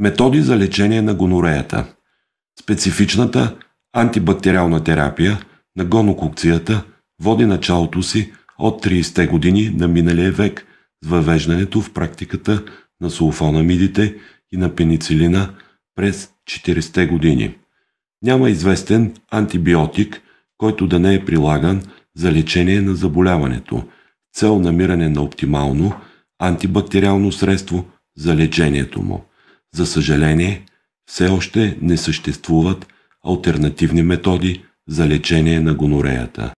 Методи за лечение на гонореята. Специфичната антибактериална терапия на гонококцията води началото си от 30-те години на миналия век с въвеждането в практиката на сулфонамидите и на пеницилина през 40-те години. Няма известен антибиотик, който да не е прилаган за лечение на заболяването, цел намиране на оптимално антибактериално средство за лечението му. За съжаление, все още не съществуват альтернативни методи за лечение на гонореята.